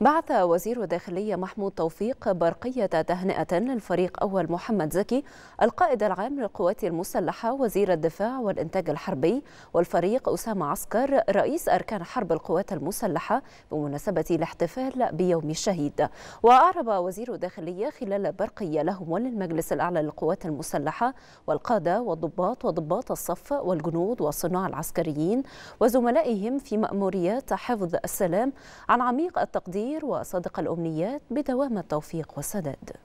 بعث وزير الداخلية محمود توفيق برقية تهنئة للفريق أول محمد زكي القائد العام للقوات المسلحة وزير الدفاع والإنتاج الحربي والفريق أسامة عسكر رئيس أركان حرب القوات المسلحة بمناسبة الاحتفال بيوم الشهيد وأعرب وزير الداخلية خلال برقية لهم وللمجلس الأعلى للقوات المسلحة والقادة والضباط وضباط الصف والجنود والصناع العسكريين وزملائهم في مأموريات حفظ السلام عن عميق التقدير الخير وصادق الأمنيات بدوام التوفيق والسداد